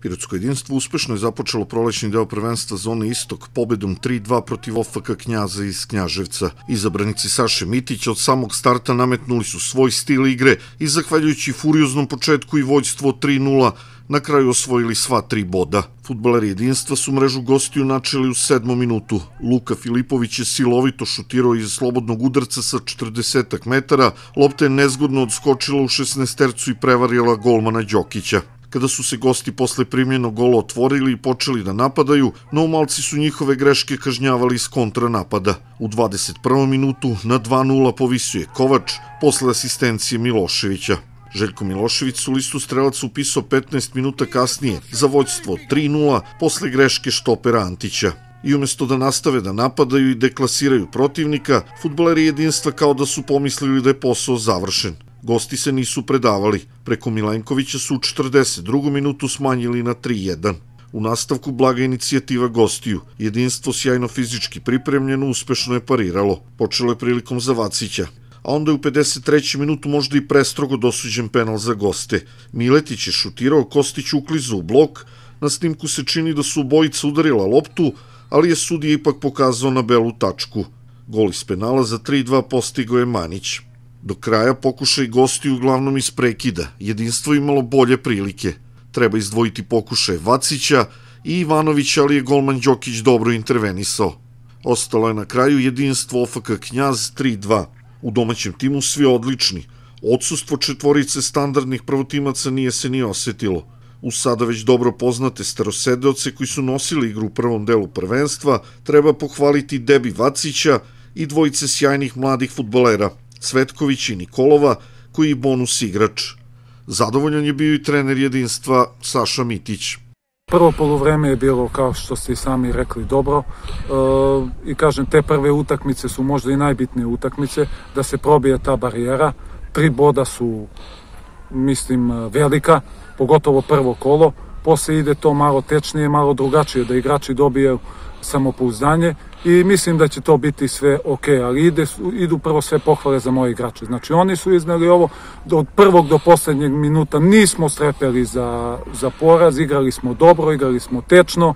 Pirotsko jedinstvo uspešno je započelo prolećni deo prvenstva Zone Istok pobedom 3-2 protiv OFK Knjaza iz Knjaževca. Izabranici Saše Mitić od samog starta nametnuli su svoj stil igre i zahvaljujući furioznom početku i vođstvo 3-0 na kraju osvojili sva tri boda. Futbaleri jedinstva su mrežu gostiju načeli u sedmom minutu. Luka Filipović je silovito šutirao iz slobodnog udarca sa 40 metara, lopta je nezgodno odskočila u 16 tercu i prevarila golmana Đokića. Kada su se gosti posle primljenog gola otvorili i počeli da napadaju, malci su njihove greške kažnjavali iz kontranapada. U 21. minutu na 2-0 povisuje Kovač posle asistencije Miloševića. Željko Milošević su listu strelaca upisao 15 minuta kasnije za vođstvo 3-0 posle greške štopera Antića. I umesto da nastave da napadaju i deklasiraju protivnika, futbaleri jedinstva kao da su pomislili da je posao završen. Gosti se nisu predavali. Preko Milenkovića su u 42. minutu smanjili na 3-1. U nastavku blaga inicijativa gostiju. Jedinstvo sjajno fizički pripremljeno uspešno je pariralo. Počelo je prilikom Vacića. a onda je u 53. minutu možda i prestrogo dosuđen penal za goste. Miletić je šutirao, Kostić uklizu u blok, na snimku se čini da su bojica udarila loptu, ali je sudija ipak pokazao na belu tačku. Gol iz penala za 3-2 postigao je Manić. Do kraja pokušaj gosti uglavnom isprekida, jedinstvo imalo bolje prilike. Treba izdvojiti pokušaj Vacića i Ivanovića, ali je golman Đokić dobro intervenisao. Ostalo je na kraju jedinstvo OFK Knjaz 3-2. U domaćem timu svi odlični. Odsustvo četvorice standardnih prvotimaca nije se ni osetilo. U sada već dobro poznate starosedeoce koji su nosili igru u prvom delu prvenstva treba pohvaliti Debi Vacića i dvojice sjajnih mladih futbolera – Cvetković i Nikolova, koji je bonus igrač. Zadovoljan je bio i trener jedinstva Saša Mitić. Prvo polovreme je bilo, kao što ste i sami rekli, dobro. E, I kažem, te prve utakmice su možda i najbitnije utakmice, da se probije ta barijera. Tri boda su, mislim, velika, pogotovo prvo kolo. Posle ide to malo tečnije, malo drugačije, da igrači dobijaju samopouzdanje i mislim da će to biti sve ok, ali ide, idu prvo sve pohvale za moje igrače. Znači oni su izneli ovo od prvog do poslednjeg minuta, nismo strepeli za, za poraz, igrali smo dobro, igrali smo tečno,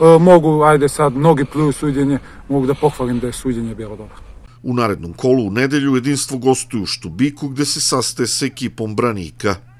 e, mogu, ajde sad, mnogi pluju suđenje, mogu da pohvalim da je suđenje bilo dobro. U narednom kolu u nedelju jedinstvo gostuju u Štubiku gde se sastaje sa ekipom Branika.